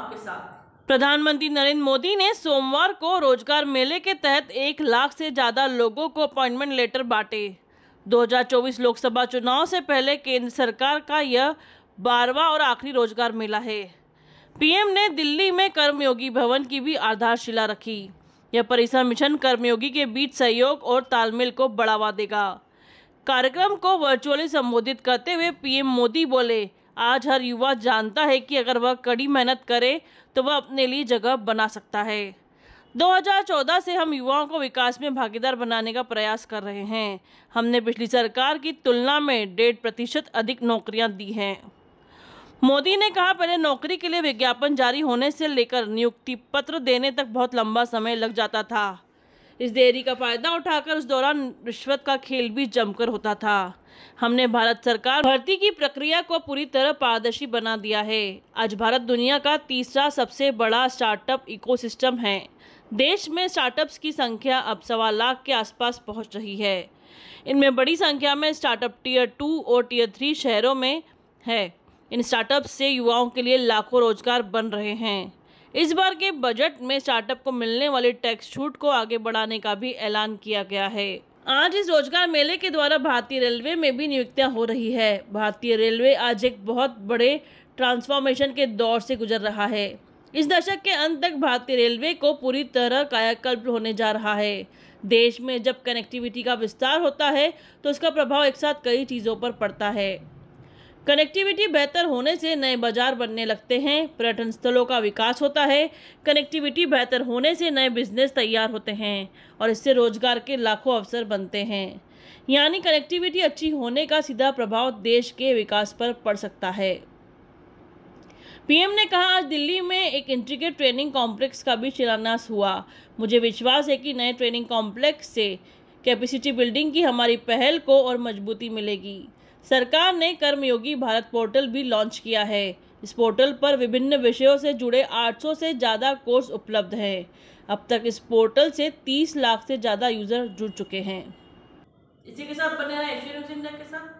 आपके साथ प्रधानमंत्री नरेंद्र मोदी ने सोमवार को रोजगार मेले के तहत एक लाख से ज़्यादा लोगों को अपॉइंटमेंट लेटर बांटे 2024 लोकसभा चुनाव से पहले केंद्र सरकार का यह बारवा और आखिरी रोजगार मेला है पीएम ने दिल्ली में कर्मयोगी भवन की भी आधारशिला रखी यह परिसर मिशन कर्मयोगी के बीच सहयोग और तालमेल को बढ़ावा देगा कार्यक्रम को वर्चुअली संबोधित करते हुए पीएम मोदी बोले आज हर युवा जानता है कि अगर वह कड़ी मेहनत करे तो वह अपने लिए जगह बना सकता है 2014 से हम युवाओं को विकास में भागीदार बनाने का प्रयास कर रहे हैं हमने पिछली सरकार की तुलना में डेढ़ प्रतिशत अधिक नौकरियां दी हैं मोदी ने कहा पहले नौकरी के लिए विज्ञापन जारी होने से लेकर नियुक्ति पत्र देने तक बहुत लंबा समय लग जाता था इस देरी का फायदा उठाकर उस दौरान रिश्वत का खेल भी जमकर होता था हमने भारत सरकार भर्ती की प्रक्रिया को पूरी तरह पारदर्शी बना दिया है आज भारत दुनिया का तीसरा सबसे बड़ा स्टार्टअप इकोसिस्टम है देश में स्टार्टअप्स की संख्या अब सवा लाख के आसपास पहुंच रही है इनमें बड़ी संख्या में स्टार्टअप टीयर टू और टीयर थ्री शहरों में है इन स्टार्टअप से युवाओं के लिए लाखों रोजगार बन रहे हैं इस बार के बजट में स्टार्टअप को मिलने वाली टैक्स छूट को आगे बढ़ाने का भी ऐलान किया गया है आज इस रोजगार मेले के द्वारा भारतीय रेलवे में भी नियुक्तियां हो रही है भारतीय रेलवे आज एक बहुत बड़े ट्रांसफॉर्मेशन के दौर से गुजर रहा है इस दशक के अंत तक भारतीय रेलवे को पूरी तरह कायाकल्प होने जा रहा है देश में जब कनेक्टिविटी का विस्तार होता है तो उसका प्रभाव एक साथ कई चीज़ों पर पड़ता है कनेक्टिविटी बेहतर होने से नए बाजार बनने लगते हैं पर्यटन स्थलों का विकास होता है कनेक्टिविटी बेहतर होने से नए बिजनेस तैयार होते हैं और इससे रोजगार के लाखों अवसर बनते हैं यानी कनेक्टिविटी अच्छी होने का सीधा प्रभाव देश के विकास पर पड़ सकता है पीएम ने कहा आज दिल्ली में एक इंटीग्रेट ट्रेनिंग कॉम्प्लेक्स का भी शिलान्यास हुआ मुझे विश्वास है कि नए ट्रेनिंग कॉम्प्लेक्स से कैपेसिटी बिल्डिंग की हमारी पहल को और मजबूती मिलेगी सरकार ने कर्मयोगी भारत पोर्टल भी लॉन्च किया है इस पोर्टल पर विभिन्न विषयों से जुड़े 800 से ज़्यादा कोर्स उपलब्ध हैं अब तक इस पोर्टल से 30 लाख से ज़्यादा यूज़र जुड़ चुके हैं इसी के साथ बने रहे के साथ